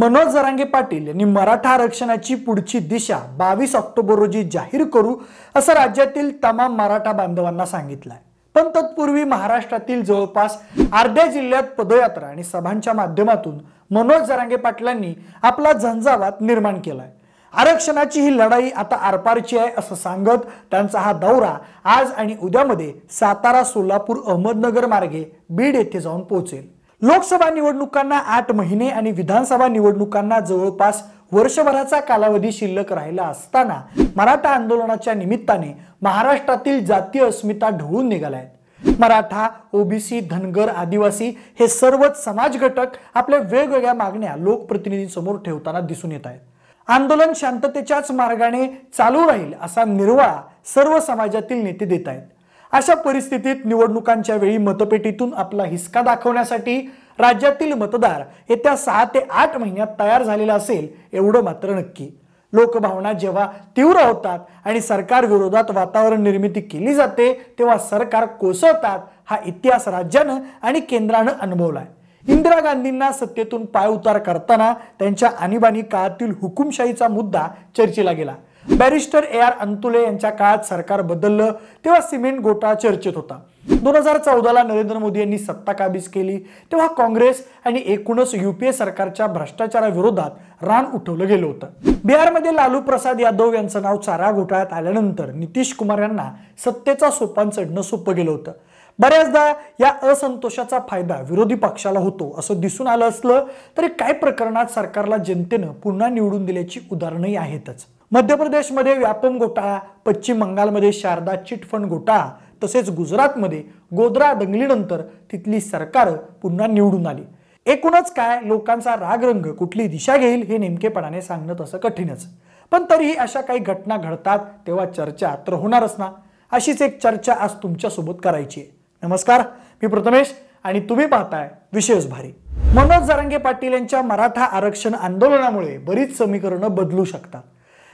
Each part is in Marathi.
मनोज जरांगे पाटील यांनी मराठा आरक्षणाची पुढची दिशा बावीस ऑक्टोबर रोजी जाहीर करू असं राज्यातील तमाम मराठा बांधवांना सांगितलं आहे पण तत्पूर्वी महाराष्ट्रातील जवळपास अर्ध्या जिल्ह्यात पदयात्रा आणि सभांच्या माध्यमातून मनोज जरांगे पाटलांनी आपला झंझावात निर्माण केलाय आरक्षणाची ही लढाई आता आरपारची आहे असं सांगत त्यांचा हा दौरा आज आणि उद्यामध्ये सातारा सोलापूर अहमदनगर मार्गे बीड येथे जाऊन पोहोचेल लोकसभा निवडणुकांना आठ महिने आणि विधानसभा निवडणुकांना जवळपास वर्षभराचा कालावधी शिल्लक राहिला असताना मराठा आंदोलनाच्या निमित्ताने महाराष्ट्रातील जातीय अस्मिता ढवळून निघाल्या आहेत मराठा ओबीसी धनगर आदिवासी हे सर्वच समाज घटक आपल्या वेगवेगळ्या मागण्या लोकप्रतिनिधींसमोर ठेवताना दिसून येत आहेत आंदोलन शांततेच्याच मार्गाने चालू राहील असा निर्वाळा सर्व समाजातील नेते देत आहेत अशा परिस्थितीत निवडणुकांच्या वेळी मतपेटीतून आपला हिसका दाखवण्यासाठी राज्यातील मतदार येत्या सहा ते आठ महिन्यात तयार झालेला असेल एवढं मात्र नक्की लोकभावना जेव्हा तीव्र होतात आणि सरकार विरोधात वातावरण निर्मिती केली जाते तेव्हा सरकार कोसळतात हा इतिहास राज्यानं आणि केंद्रानं अनुभवलाय इंदिरा गांधींना सत्तेतून पाय उतार करताना त्यांच्या आणीबाणी काळातील हुकुमशाहीचा मुद्दा चर्चेला गेला बॅरिस्टर ए आर अंतुले यांच्या काळात सरकार बदललं तेव्हा सिमेंट घोटाळा चर्चेत होता दोन हजार चौदाला नरेंद्र मोदी यांनी सत्ता काबीज केली तेव्हा काँग्रेस आणि एकूणच युपीए सरकारच्या भ्रष्टाचाराविरोधात रान उठवलं गेलं होतं बिहारमध्ये लालू प्रसाद यादव यांचं नाव चारा घोटाळ्यात आल्यानंतर नितीश कुमार यांना सत्तेचा सोपान चढणं सोपं गेलं होतं बऱ्याचदा या असंतोषाचा फायदा विरोधी पक्षाला होतो असं दिसून आलं असलं तरी काय प्रकरणात सरकारला जनतेनं पुन्हा निवडून दिल्याची उदाहरणही आहेतच मध्य प्रदेशमध्ये व्यापम घोटाळा पश्चिम बंगालमध्ये शारदा चिटफंड घोटाळा तसेच गुजरातमध्ये गोद्रा दंगलीनंतर तिथली सरकार पुन्हा निवडून आली एकूणच काय लोकांचा रागरंग कुठली दिशा घेईल हे नेमकेपणाने सांगणं तसं कठीणच पण तरीही अशा काही घटना घडतात तेव्हा चर्चा तर होणारच ना अशीच एक चर्चा आज तुमच्यासोबत करायची आहे नमस्कार मी प्रथमेश आणि तुम्ही पाहताय विशेष भारी मनोज जरांगे पाटील यांच्या मराठा आरक्षण आंदोलनामुळे बरीच समीकरणं बदलू शकतात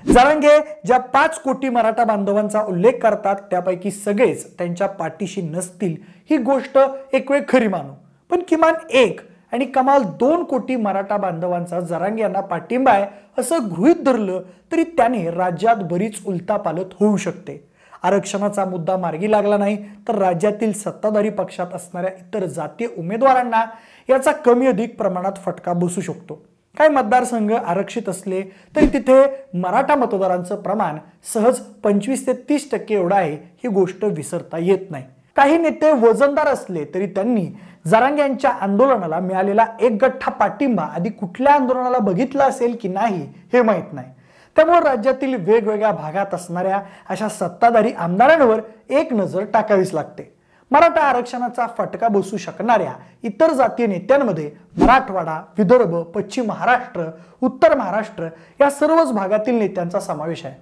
जरांगे ज्या पाच कोटी मराठा बांधवांचा उल्लेख करतात त्यापैकी सगळेच त्यांच्या पाठीशी नसतील ही गोष्ट एक वेळ खरी मानू पण किमान एक आणि कमाल दोन कोटी मराठा बांधवांचा जरांगे यांना पाठिंबा आहे असं गृहीत धरलं तरी त्याने राज्यात बरीच उलतापालत होऊ शकते आरक्षणाचा मुद्दा मार्गी लागला नाही तर राज्यातील सत्ताधारी पक्षात असणाऱ्या इतर जातीय उमेदवारांना याचा कमी अधिक प्रमाणात फटका बसू शकतो काही मतदारसंघ आरक्षित असले तरी तिथे मराठा मतदारांचं प्रमाण सहज पंचवीस ते तीस टक्के एवढं आहे ही गोष्ट विसरता येत नाही काही नेते वजनदार असले तरी त्यांनी जरांग यांच्या आंदोलनाला मिळालेला एक गठ्ठा पाठिंबा आधी कुठल्या आंदोलनाला बघितला असेल की नाही हे माहीत नाही त्यामुळे राज्यातील वेगवेगळ्या भागात असणाऱ्या अशा सत्ताधारी आमदारांवर एक नजर टाकावीच लागते मराठा आरक्षणाचा फटका बसू शकणाऱ्या इतर जातीय नेत्यांमध्ये मराठवाडा विदर्भ पश्चिम महाराष्ट्र उत्तर महाराष्ट्र या सर्वच भागातील नेत्यांचा समावेश आहे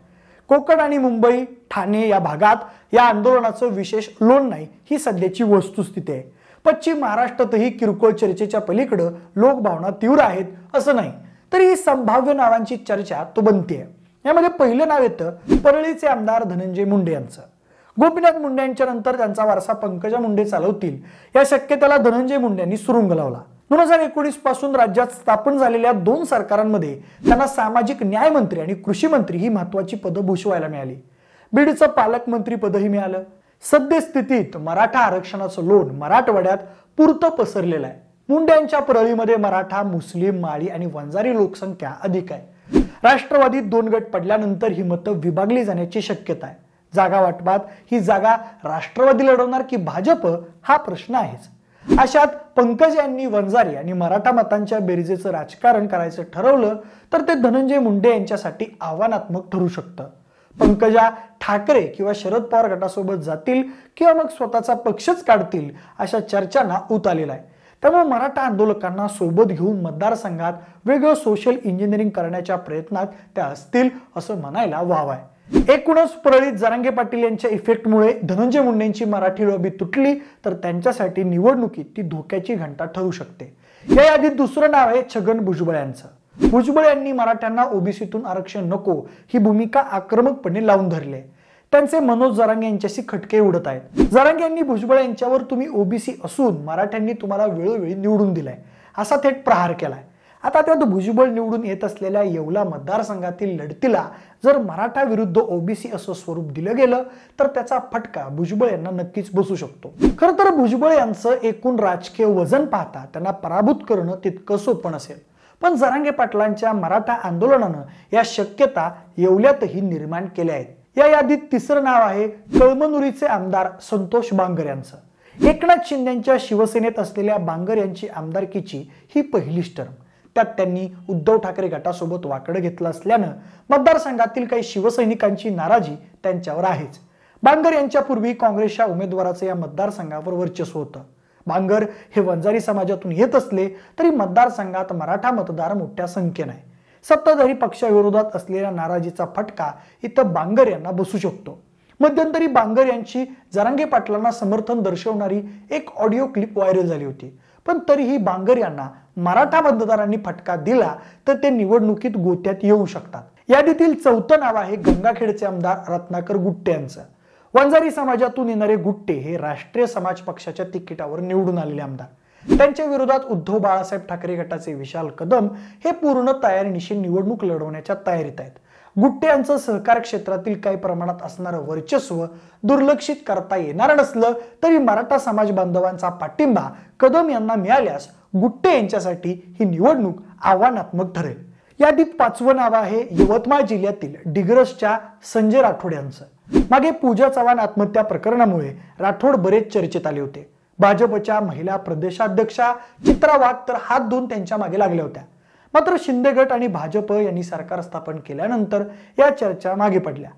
कोकण आणि मुंबई ठाणे या भागात या आंदोलनाचं विशेष लोण नाही ही सध्याची वस्तुस्थिती आहे पश्चिम महाराष्ट्रातही किरकोळ चर्चेच्या पलीकडं लोकभावना तीव्र आहेत असं नाही तरी ही संभाव्य नावांची चर्चा तो बनते यामध्ये पहिलं नाव येतं परळीचे आमदार धनंजय मुंडे यांचं गोपीनाथ मुंडे यांच्या नंतर त्यांचा वारसा पंकजा मुंडे चालवतील या शक्यतेला धनंजय मुंडे यांनी सुरुंग लावला दोन हजार एकोणीस पासून राज्यात स्थापन झालेल्या दोन सरकारांमध्ये त्यांना सामाजिक न्याय मंत्री आणि कृषी मंत्री ही महत्वाची पदं भूषवायला मिळाली बीडचं पालकमंत्री पदही मिळालं सद्यस्थितीत मराठा आरक्षणाचं लोन मराठवाड्यात पुरतं पसरलेलं आहे मुंड्यांच्या परळीमध्ये मराठा मुस्लिम माळी आणि वंजारी लोकसंख्या अधिक आहे राष्ट्रवादीत दोन गट पडल्यानंतर ही मतं विभागली जाण्याची शक्यता आहे जागा वाटपात ही जागा राष्ट्रवादी लढवणार की भाजप हा प्रश्न आहेच अशात पंकज यांनी वंजारी आणि मराठा मतांच्या बेरजेचं राजकारण करायचं ठरवलं तर ते धनंजय मुंडे यांच्यासाठी आव्हानात्मक ठरू शकतं पंकजा ठाकरे किंवा शरद पवार गटासोबत जातील किंवा मग स्वतःचा पक्षच काढतील अशा चर्चांना उत आलेला आहे त्यामुळे मराठा आंदोलकांना सोबत घेऊन मतदारसंघात वेगळं सोशल इंजिनिअरिंग करण्याच्या प्रयत्नात त्या असतील असं म्हणायला वाव आहे एकूणच प्रळीत जरांगे पाटील यांच्या इफेक्टमुळे धनंजय मुंडेंची मराठी लॉबी तुटली तर त्यांच्यासाठी निवडणुकीत ती धोक्याची घंटा ठरू शकते या यादीत दुसरं नाव आहे छगन भुजबळ यांचं भुजबळ यांनी मराठ्यांना ओबीसीतून आरक्षण नको ही भूमिका आक्रमकपणे लावून धरली आहे त्यांचे मनोज जरांगे यांच्याशी खटके उडत आहेत जरांगे यांनी भुजबळ यांच्यावर तुम्ही ओबीसी असून मराठ्यांनी तुम्हाला वेळोवेळी निवडून दिलाय असा थेट प्रहार केलाय आता त्यात भुजबळ निवडून येत असलेल्या येवला मतदारसंघातील लढतीला जर मराठा विरुद्ध ओबीसी असं स्वरूप दिलं गेलं तर त्याचा फटका भुजबळ यांना नक्कीच बसू शकतो खर तर भुजबळ यांचं एकूण राजकीय वजन पाहता त्यांना पराभूत करणं तितकं सोपं असेल पण जरांगे पाटलांच्या मराठा आंदोलनानं या शक्यता येवल्यातही निर्माण केल्या आहेत या यादीत तिसरं नाव आहे कळमनुरीचे आमदार संतोष बांगर यांचं एकनाथ यांच्या शिवसेनेत असलेल्या बांगर यांची आमदारकीची ही पहिलीच टर्म त्यात त्यांनी उद्धव ठाकरे गटासोबत वाकडं घेतलं असल्यानं मतदारसंघातील काही शिवसैनिकांची नाराजी त्यांच्यावर आहेच बांगर यांच्यापूर्वी काँग्रेसच्या उमेदवाराचं या मतदारसंघावर वर्चस्व होतं बांगर हे वंजारी समाजातून येत असले तरी मतदारसंघात मराठा मतदार मोठ्या संख्येनं आहे सत्ताधारी पक्षाविरोधात असलेल्या नाराजीचा फटका इथं बांगर यांना बसू शकतो मध्यंतरी बांगर यांची जरांगे पाटलांना समर्थन दर्शवणारी एक ऑडिओ क्लिप व्हायरल झाली होती पण तरीही बांगर यांना मराठा मतदारांनी फटका दिला तर ते निवडणुकीत गोत्यात येऊ शकतात यादीतील चौथं नाव आहे गंगाखेडचे आमदार रत्नाकर गुट्टे यांचं वंजारी समाजातून येणारे गुट्टे हे राष्ट्रीय समाज पक्षाच्या तिकिटावर निवडून आलेले आमदार त्यांच्या विरोधात उद्धव बाळासाहेब ठाकरे गटाचे विशाल कदम हे पूर्ण तयारीनिशी निवडणूक लढवण्याच्या तयारीत आहेत गुट्टे यांचं सहकार क्षेत्रातील काही प्रमाणात असणारं वर्चस्व दुर्लक्षित करता येणार नसलं तरी मराठा समाज बांधवांचा पाठिंबा कदम यांना मिळाल्यास गुट्टे यांच्यासाठी ही निवडणूक आव्हानात्मक ठरेल यादीत पाचवं नाव आहे यवतमाळ जिल्ह्यातील डिग्रसच्या संजय राठोड यांचं मागे पूजा चव्हाण आत्महत्या प्रकरणामुळे राठोड बरेच चर्चेत आले होते भाजपच्या महिला प्रदेशाध्यक्षा चित्रा वाघ तर हात धुवून त्यांच्या मागे लागल्या होत्या मात्र शिंदे गट आणि भाजप यांनी सरकार स्थापन केल्यानंतर या चर्चा मागे पडल्या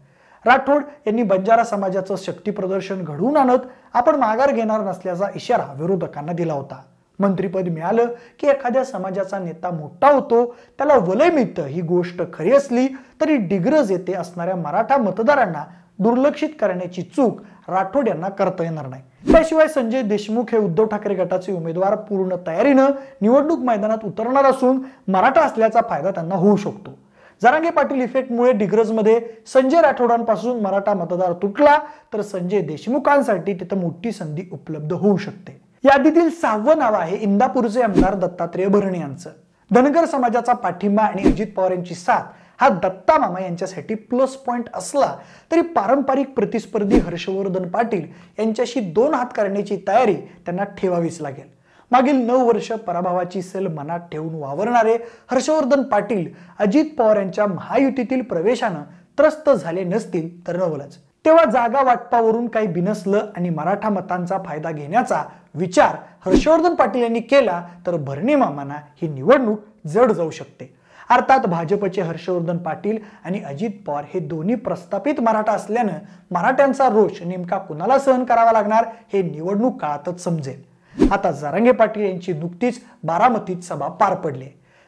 राठोड यांनी बंजारा समाजाचं शक्ती प्रदर्शन घडवून आणत आपण माघार घेणार नसल्याचा इशारा विरोधकांना दिला होता मंत्रीपद मिळालं की एखाद्या समाजाचा नेता मोठा होतो त्याला वलय मिळतं ही गोष्ट खरी असली तरी डिग्रज येथे असणाऱ्या मराठा मतदारांना दुर्लक्षित करण्याची चूक राठोड यांना करता येणार नाही त्याशिवाय संजय देशमुख हे उद्धव ठाकरे गटाचे उमेदवार पूर्ण तयारीनं निवडणूक मैदानात उतरणार असून मराठा असल्याचा फायदा त्यांना होऊ शकतो जरांगे पाटील इफेक्टमुळे डिग्रजमध्ये संजय राठोडांपासून मराठा मतदार तुटला तर संजय देशमुखांसाठी तिथं मोठी संधी उपलब्ध होऊ शकते यादीतील सहावं नाव आहे इंदापूरचे आमदार दत्तात्रेय भरणे यांचं धनगर समाजाचा पाठिंबा आणि अजित पवार यांची साथ हा दत्ता मामा यांच्यासाठी प्लस पॉइंट असला तरी पारंपरिक प्रतिस्पर्धी हर्षवर्धन पाटील यांच्याशी दोन हात करण्याची तयारी त्यांना ठेवावीच लागेल मागील नऊ वर्ष पराभवाची सेल मनात ठेवून वावरणारे हर्षवर्धन पाटील अजित पवार यांच्या महायुतीतील प्रवेशानं त्रस्त झाले नसतील तर नवलच तेव्हा जागा वाटपावरून काही बिनसलं आणि मराठा मतांचा फायदा घेण्याचा विचार हर्षवर्धन पाटील यांनी केला तर भरणे मामाना ही निवडणूक जड जाऊ शकते अर्थात भाजपचे हर्षवर्धन पाटील आणि अजित पवार हे दोन्ही प्रस्थापित मराठा असल्यानं मराठ्यांचा रोष नेमका कुणाला सहन करावा लागणार हे निवडणूक काळातच समजेल आता जारंगे पाटील यांची नुकतीच बारामतीत सभा पार पडली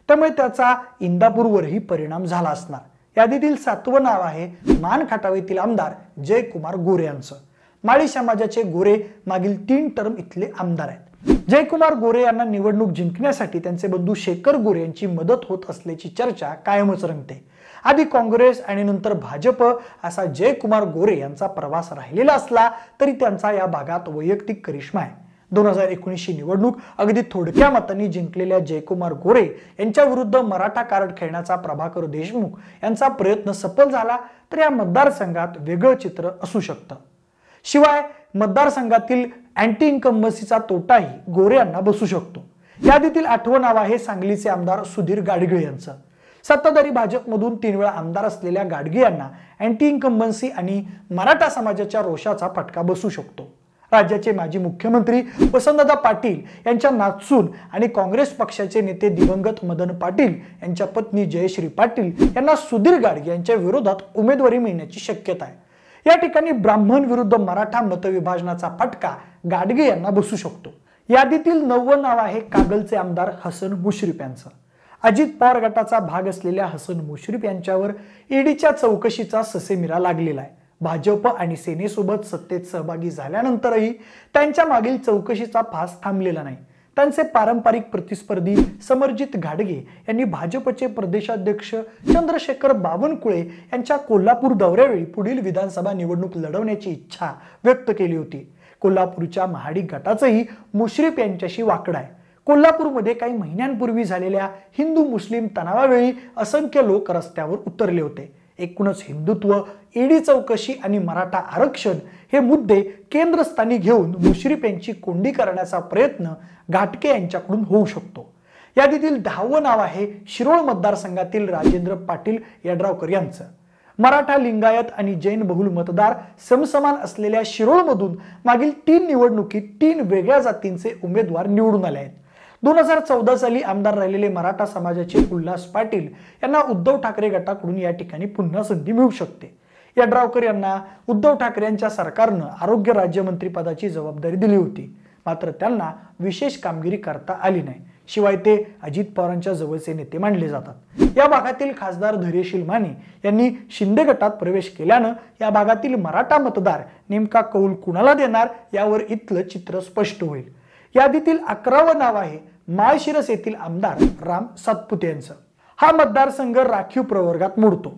त्यामुळे त्याचा इंदापूरवरही परिणाम झाला असणार यादीतील सातवं नाव आहे मान आमदार जयकुमार गोरे यांचं माळी समाजाचे गोरे मागील तीन टर्म इथले आमदार आहेत जयकुमार गोरे यांना निवडणूक जिंकण्यासाठी त्यांचे बंधू शेखर गोरे यांची मदत होत असल्याची चर्चा कायमच रंगते आधी काँग्रेस आणि नंतर भाजप असा जयकुमार गोरे यांचा प्रवास राहिलेला असला तरी त्यांचा या भागात वैयक्तिक करिश्मा आहे दोन हजार एकोणीसची निवडणूक अगदी थोडक्या मतांनी जिंकलेल्या जयकुमार गोरे यांच्या विरुद्ध मराठा कार्ड खेळण्याचा प्रभाकर देशमुख यांचा प्रयत्न सफल झाला तर या मतदारसंघात वेगळं चित्र असू शकतं शिवाय मतदारसंघातील अँटी इन्कम्बसीचा तोटाही गोरे यांना बसू शकतो यादीतील आठवं नाव आहे सांगलीचे आमदार सुधीर गाडगीळ यांचं सत्ताधारी भाजपमधून तीन वेळा आमदार असलेल्या गाडगे यांना अँटी इन्कम्बन्सी आणि मराठा समाजाच्या रोषाचा फटका बसू शकतो राज्याचे माजी मुख्यमंत्री वसंतदादा पाटील यांच्या नाचून आणि काँग्रेस पक्षाचे नेते दिवंगत मदन पाटील यांच्या पत्नी जयश्री पाटील यांना सुधीर गाडगे यांच्या विरोधात उमेदवारी मिळण्याची शक्यता आहे या ठिकाणी ब्राह्मण विरुद्ध मराठा मतविभाजनाचा फटका गाडगे यांना बसू शकतो यादीतील नववं नाव आहे कागलचे आमदार हसन मुश्रीफ यांचं अजित पवार गटाचा भाग असलेल्या हसन मुश्रीफ यांच्यावर ईडीच्या चौकशीचा ससेमिरा लागलेला आहे भाजप आणि सेनेसोबत सत्तेत सहभागी झाल्यानंतरही त्यांच्या मागील चौकशीचा फास थांबलेला नाही त्यांचे पारंपरिक प्रतिस्पर्धी समरजित घाडगे यांनी भाजपचे प्रदेशाध्यक्ष चंद्रशेखर बावनकुळे यांच्या कोल्हापूर दौऱ्यावेळी पुढील विधानसभा निवडणूक लढवण्याची इच्छा व्यक्त केली होती कोल्हापूरच्या महाडी गटाचंही मुश्रीफ यांच्याशी वाकड आहे कोल्हापूरमध्ये काही महिन्यांपूर्वी झालेल्या हिंदू मुस्लिम तणावावेळी असंख्य लोक रस्त्यावर उतरले होते एकूणच हिंदुत्व ईडी चौकशी आणि मराठा आरक्षण हे मुद्दे केंद्रस्थानी घेऊन मुश्रीफ यांची कोंडी करण्याचा प्रयत्न घाटके यांच्याकडून होऊ शकतो यादीतील दहावं नाव आहे शिरोळ मतदारसंघातील राजेंद्र पाटील यड्रावकर यांचं मराठा लिंगायत आणि जैन बहुल मतदार समसमान असलेल्या शिरोळमधून मागील तीन निवडणुकीत तीन वेगळ्या जातींचे उमेदवार निवडून आले आहेत दोन हजार चौदा साली आमदार राहिलेले मराठा समाजाचे उल्हास पाटील यांना उद्धव ठाकरे गटाकडून या ठिकाणी पुन्हा संधी मिळू शकते यड्रावकर यांना उद्धव ठाकरे यांच्या सरकारनं आरोग्य राज्यमंत्रीपदाची जबाबदारी दिली होती मात्र त्यांना विशेष कामगिरी करता आली नाही शिवाय ते अजित पवारांच्या जवळचे नेते मानले जातात या भागातील खासदार धैर्यशील माने यांनी शिंदे गटात प्रवेश केल्यानं या भागातील मराठा मतदार नेमका कौल कुणाला देणार यावर इथलं चित्र स्पष्ट होईल यादीतील अकरावं नाव आहे माळशिरस येथील आमदार राम सातपुते यांचं हा मतदारसंघ राखीव प्रवर्गात मोडतो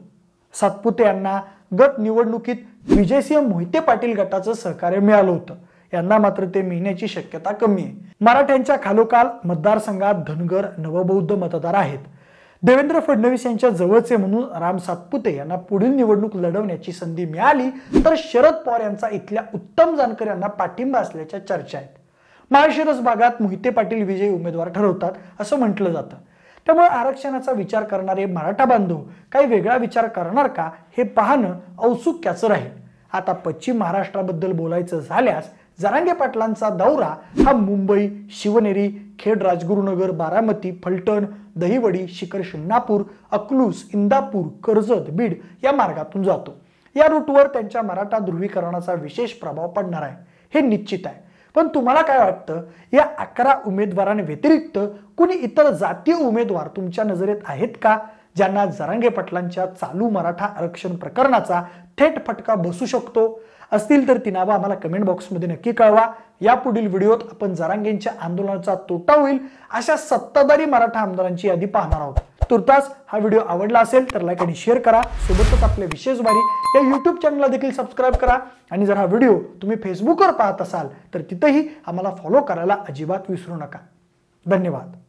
सातपुते यांना गट निवडणुकीत विजयसिंह मोहिते पाटील गटाचं सहकार्य मिळालं होतं यांना मात्र ते मिळण्याची शक्यता कमी आहे मराठ्यांच्या खालोखाल मतदारसंघात धनगर नवबौद्ध मतदार आहेत देवेंद्र फडणवीस यांच्या जवळचे म्हणून राम सातपुते यांना पुढील निवडणूक लढवण्याची संधी मिळाली तर शरद पवार यांचा इथल्या उत्तम जानकर यांना पाठिंबा असल्याच्या चर्चा आहेत माळशिरस भागात मोहिते पाटील विजयी उमेदवार ठरवतात असं म्हटलं जातं त्यामुळे आरक्षणाचा विचार करणारे मराठा बांधव काही वेगळा विचार करणार का हे पाहणं औत्सुक्याचं राहील आता पश्चिम महाराष्ट्राबद्दल बोलायचं झाल्यास जरांगे पाटलांचा दौरा हा मुंबई शिवनेरी खेड राजगुरुनगर बारामती फलटण दहिवडी शिखर शिंगणापूर अकलूस इंदापूर कर्जत बीड या मार्गातून जातो या रूटवर त्यांच्या मराठा ध्रुवीकरणाचा विशेष प्रभाव पडणार आहे हे निश्चित आहे पण तुम्हाला काय वाटतं या अकरा उमेदवारांव्यतिरिक्त कुणी इतर जातीय उमेदवार तुमच्या नजरेत आहेत का ज्यांना जरांगे पटलांच्या चालू मराठा आरक्षण प्रकरणाचा थेट फटका बसू शकतो असतील तर ती नावं आम्हाला कमेंट बॉक्समध्ये नक्की कळवा यापुढील व्हिडिओत आपण जरांगेंच्या आंदोलनाचा तोटा होईल अशा सत्ताधारी मराठा आमदारांची यादी पाहणार आहोत तुर्तास हा व्हिडिओ आवडला असेल तर लाईक आणि शेअर करा सोबतच आपल्या विशेष वारी या यूट्यूब चॅनलला देखील सबस्क्राईब करा आणि जर हा व्हिडिओ तुम्ही फेसबुकवर पाहत असाल तर तिथंही आम्हाला फॉलो करायला अजिबात विसरू नका धन्यवाद